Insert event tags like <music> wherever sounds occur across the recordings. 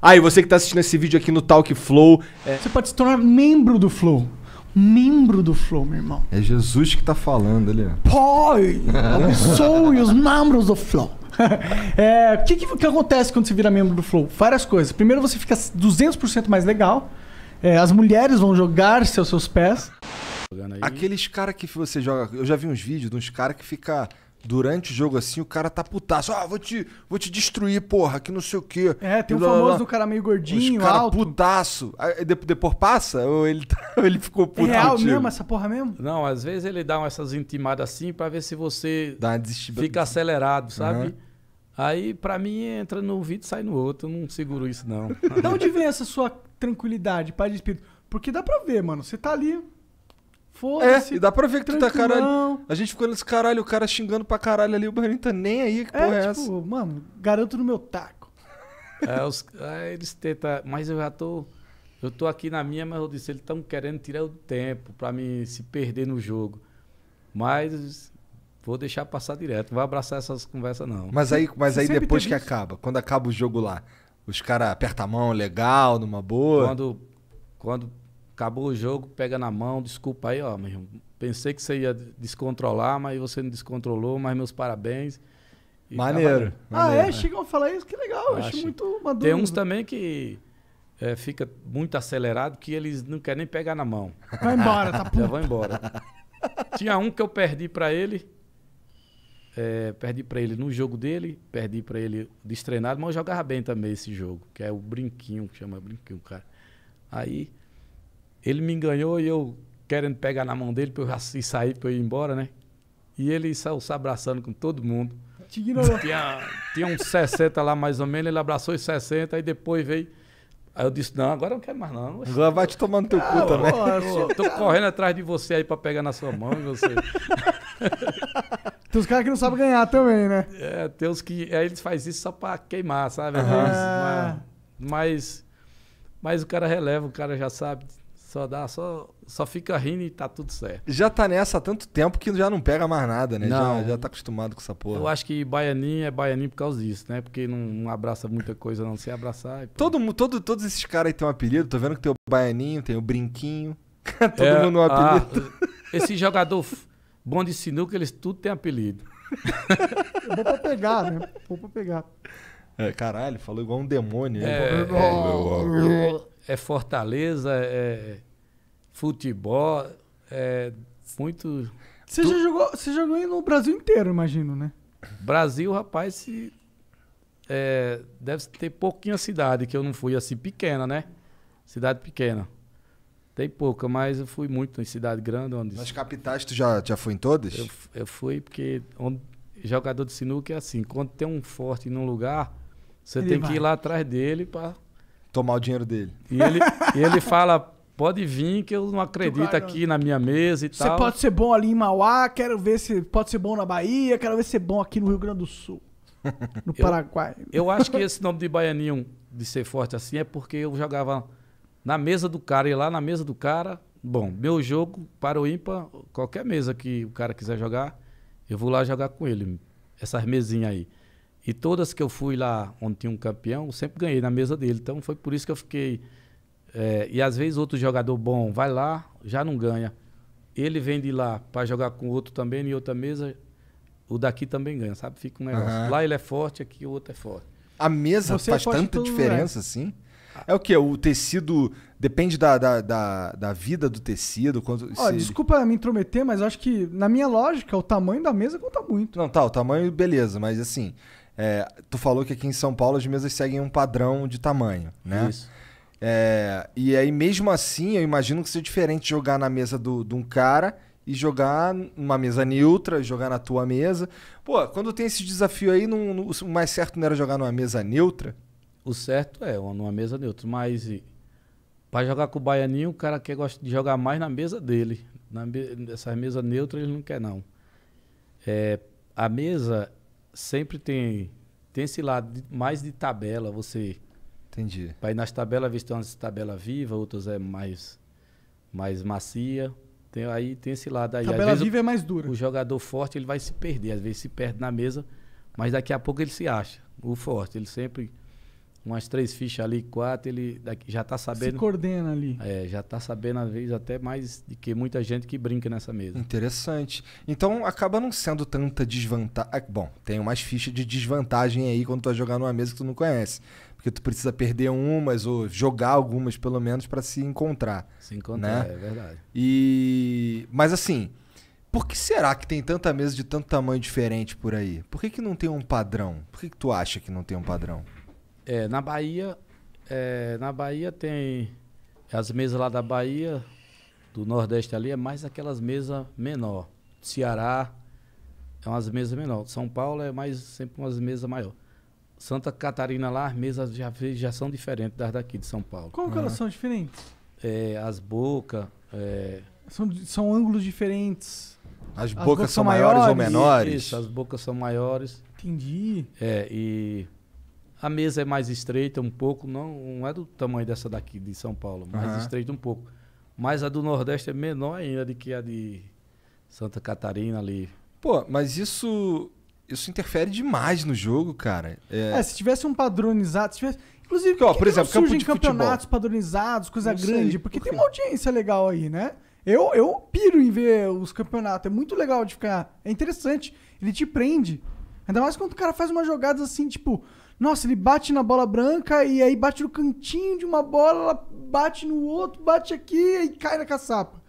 Ah, e você que tá assistindo esse vídeo aqui no Talk Flow. É... Você pode se tornar membro do Flow. Membro do Flow, meu irmão. É Jesus que tá falando ali. Pai, abençoe os membros do Flow. <laughs> é, o que, que, que, acontece quando você vira membro do Flow? Várias coisas. Primeiro, você fica 200% mais legal. É, as mulheres vão jogar-se aos seus pés. Aqueles caras que você joga. Eu já vi uns vídeos de uns caras que ficam. Durante o jogo, assim, o cara tá putaço. Ah, vou te, vou te destruir, porra, que não sei o quê. É, tem o blá, famoso blá, blá. do cara meio gordinho, Os cara alto. putaço. depois passa? Ou ele, tá, <laughs> ele ficou é puto É real contigo? mesmo essa porra mesmo? Não, às vezes ele dá essas intimadas assim pra ver se você dá fica acelerado, sabe? Uhum. Aí, pra mim, entra no vídeo e sai no outro. Eu não seguro isso, não. <laughs> de onde vem essa sua tranquilidade, paz de espírito? Porque dá pra ver, mano. Você tá ali Foda-se. É, e dá pra ver que tu tá caralho. A gente ficou nesse caralho, o cara xingando pra caralho ali, o Berlim tá nem aí, que é, porra é tipo, essa? mano, garanto no meu taco. É, os, é, eles tentam, mas eu já tô. Eu tô aqui na minha, mas eu disse, eles estão querendo tirar o tempo pra me se perder no jogo. Mas vou deixar passar direto, vou abraçar essas conversas não. Mas aí, mas aí depois que isso? acaba, quando acaba o jogo lá, os caras apertam a mão legal, numa boa. Quando, quando Acabou o jogo, pega na mão, desculpa aí, ó, meu irmão. Pensei que você ia descontrolar, mas você não descontrolou, mas meus parabéns. E maneiro, maneiro. Ah, é? Chegam a falar isso, que legal, acho, acho muito maduro. Tem uns também que é, fica muito acelerado que eles não querem nem pegar na mão. Vai embora, tá <laughs> puto. Já vão embora. Tinha um que eu perdi para ele. É, perdi para ele no jogo dele, perdi para ele destreinado, mas eu jogava bem também esse jogo, que é o brinquinho, que chama brinquinho, cara. Aí ele me enganou e eu querendo pegar na mão dele para eu sair, para eu ir embora, né? E ele saiu se abraçando com todo mundo. Te ignorou. Tinha, tinha uns 60 lá mais ou menos, ele abraçou os 60, aí depois veio. Aí eu disse, não, agora eu não quero mais não. Agora vai te tomar no teu cu ah, também. tô correndo atrás de você aí pra pegar na sua mão e você... <laughs> tem uns caras que não sabem ganhar também, né? É, tem uns que... Aí é, eles fazem isso só pra queimar, sabe? Uhum. Mas, mas, mas o cara releva, o cara já sabe só dá, só, só fica rindo e tá tudo certo. Já tá nessa há tanto tempo que já não pega mais nada, né? Não, já, já tá acostumado com essa porra. Eu acho que baianinho é baianinho por causa disso, né? Porque não, não abraça muita coisa, não. Se abraçar. E... todo, todo, todos esses caras aí tem um apelido. Tô vendo que tem o baianinho, tem o brinquinho. <laughs> todo é, mundo um ah, apelido. <laughs> esse jogador bom de sinuca, eles tudo tem apelido. eu <laughs> vou pra pegar, né? Vou pra pegar. É, caralho, falou igual um demônio. Né? É, é, é é Fortaleza, é futebol, é muito. Você tu... já jogou, você jogou no Brasil inteiro, imagino, né? Brasil, rapaz, se, é, deve ter pouquinha cidade que eu não fui assim pequena, né? Cidade pequena. Tem pouca, mas eu fui muito em cidade grande. Onde... Nas capitais tu já, já foi em todas? Eu, eu fui porque onde, jogador de sinuca é assim, quando tem um forte num lugar, você Ele tem vai. que ir lá atrás dele para tomar o dinheiro dele. E ele, e ele fala, pode vir que eu não acredito aqui na minha mesa e tal. Você pode ser bom ali em Mauá, quero ver se pode ser bom na Bahia, quero ver se é bom aqui no Rio Grande do Sul, <laughs> no Paraguai. Eu, eu acho que esse nome de baianinho, de ser forte assim, é porque eu jogava na mesa do cara, e lá na mesa do cara, bom, meu jogo para o ímpar, qualquer mesa que o cara quiser jogar, eu vou lá jogar com ele, essas mesinhas aí. E todas que eu fui lá onde tinha um campeão, eu sempre ganhei na mesa dele. Então foi por isso que eu fiquei. É, e às vezes outro jogador bom vai lá, já não ganha. Ele vem de lá para jogar com outro também em outra mesa, o daqui também ganha, sabe? Fica um negócio. Uhum. Lá ele é forte, aqui o outro é forte. A mesa Você é faz tanta diferença né? assim? É o que? O tecido. Depende da, da, da, da vida do tecido. Quanto, Desculpa me intrometer, mas acho que, na minha lógica, o tamanho da mesa conta muito. Não, tá, o tamanho, beleza, mas assim. É, tu falou que aqui em São Paulo as mesas seguem um padrão de tamanho, né? Isso. É, e aí, mesmo assim, eu imagino que seja diferente jogar na mesa de um cara e jogar numa mesa neutra, jogar na tua mesa. Pô, quando tem esse desafio aí, não, não, o mais certo não era jogar numa mesa neutra? O certo é, numa mesa neutra, mas para jogar com o baianinho, o cara quer gosta de jogar mais na mesa dele. Na nessas mesas neutras ele não quer não. É, a mesa sempre tem, tem esse lado mais de tabela, você. Entendi. Vai nas tabelas, ver se tem umas tabela viva, outras é mais, mais macia. Tem, aí tem esse lado aí. Tabela viva é mais dura. O jogador forte ele vai se perder, às vezes se perde na mesa, mas daqui a pouco ele se acha. O forte, ele sempre umas três fichas ali, quatro, ele já tá sabendo. Se coordena ali. É, já tá sabendo, às vezes, até mais do que muita gente que brinca nessa mesa. Interessante. Então acaba não sendo tanta desvantagem. É, bom, tem umas fichas de desvantagem aí quando tu vai jogar numa mesa que tu não conhece. Porque tu precisa perder umas ou jogar algumas, pelo menos, para se encontrar. Se encontrar, né? é verdade. E. Mas assim. Por que será que tem tanta mesa de tanto tamanho diferente por aí? Por que, que não tem um padrão? Por que, que tu acha que não tem um padrão? É, na Bahia, é, na Bahia tem as mesas lá da Bahia, do Nordeste ali, é mais aquelas mesas menor. Ceará é umas mesas menor. São Paulo é mais sempre umas mesas maior. Santa Catarina lá, as mesas já, já são diferentes das daqui de São Paulo. Como que elas são diferentes? É, as bocas. É. São, são ângulos diferentes. As, as bocas, bocas, são maiores, maiores ou menores? Isso, as bocas são maiores. Entendi. É, e a mesa é mais estreita um pouco, não, não é do tamanho dessa daqui de São Paulo, mais uhum. estreita um pouco. Mas a do Nordeste é menor ainda do que a de Santa Catarina ali. Pô, mas isso isso interfere demais no jogo, cara. É, é se tivesse um padronizado, se tivesse Inclusive, que, ó, por que exemplo, não surgem campeonatos futebol? padronizados, coisa grande, porque por tem uma audiência legal aí, né? Eu, eu piro em ver os campeonatos, é muito legal de ficar. É interessante, ele te prende. Ainda mais quando o cara faz umas jogadas assim, tipo, nossa, ele bate na bola branca e aí bate no cantinho de uma bola, ela bate no outro, bate aqui e cai na caçapa.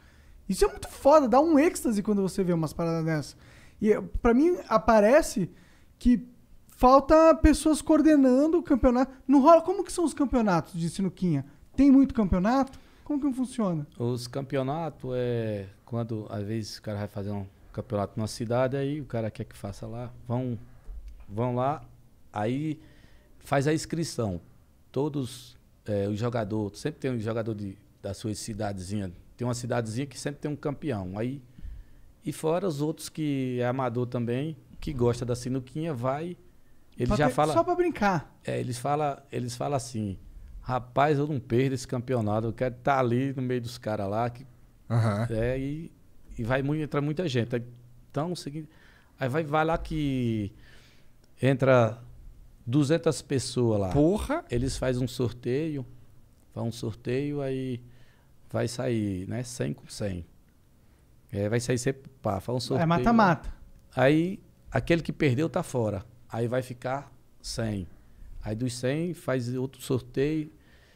Isso é muito foda, dá um êxtase quando você vê umas paradas dessas. E eh, para mim aparece que falta pessoas coordenando o campeonato. Não rola. Como que são os campeonatos de sinuquinha? Tem muito campeonato? Como que funciona? Os campeonatos é quando às vezes o cara vai fazer um campeonato numa cidade aí o cara quer que faça lá, vão vão lá, aí faz a inscrição. Todos é, os jogadores, sempre tem um jogador de, da sua cidadezinha, tem uma cidadezinha que sempre tem um campeão. Aí, e fora os outros que é amador também, que gosta da sinuquinha, vai. Ele pra já ter, fala. Só para brincar. É, eles falam eles fala assim: rapaz, eu não perdo esse campeonato, eu quero estar tá ali no meio dos caras lá. Que, uhum. é, e, e vai muito, entra muita gente. Então, é o seguinte. Aí vai, vai lá que entra 200 pessoas lá. Porra! Eles fazem um sorteio, faz um sorteio, aí vai sair, né? 100 com 100. É, vai sair, você, pá, faz um é sorteio. É mata-mata. Aí, aquele que perdeu tá fora. Aí vai ficar 100. Aí dos 100 faz outro sorteio,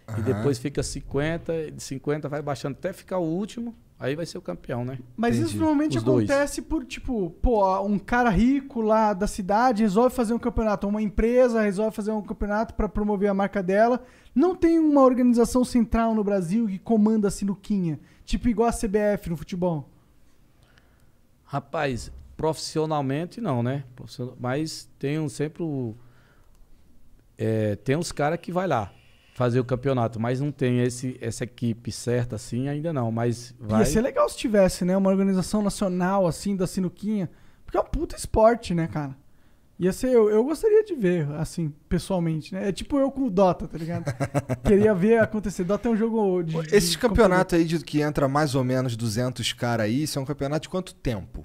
Uhum. E depois fica 50, de 50 vai baixando até ficar o último. Aí vai ser o campeão, né? Mas Entendi. isso normalmente Os acontece dois. por, tipo, pô, um cara rico lá da cidade resolve fazer um campeonato, uma empresa resolve fazer um campeonato para promover a marca dela. Não tem uma organização central no Brasil que comanda a sinuquinha, tipo igual a CBF no futebol. Rapaz, profissionalmente não, né? Mas tem um, sempre o, é, tem uns caras que vai lá fazer o campeonato, mas não tem esse, essa equipe certa assim ainda não, mas vai. Ia ser legal se tivesse, né, uma organização nacional assim da sinuquinha, porque é um puta esporte, né, cara? Ia ser, eu, eu gostaria de ver, assim, pessoalmente, né? É tipo eu com o Dota, tá ligado? <laughs> Queria ver acontecer. Dota é um jogo de. Esse de campeonato computador. aí de, que entra mais ou menos 200 caras aí, isso é um campeonato de quanto tempo?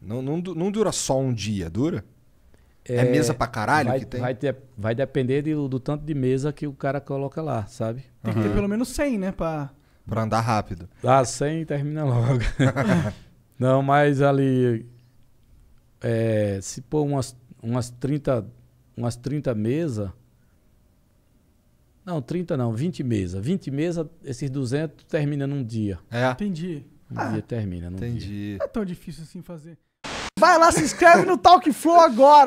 Não, não, não dura só um dia, dura? É, é mesa pra caralho vai, que tem? Vai, ter, vai depender de, do tanto de mesa que o cara coloca lá, sabe? Tem uhum. que ter pelo menos 100, né? Pra... pra andar rápido. Ah, 100 termina logo. <laughs> Não, mas ali. É, se pôr umas, umas 30 umas 30 mesas. Não, 30 não, 20 mesas. 20 mesas, esses 200 termina num dia. É. Entendi. Um ah, dia termina num entendi. dia. Não é tão difícil assim fazer. Vai lá, se inscreve no Talk Flow agora.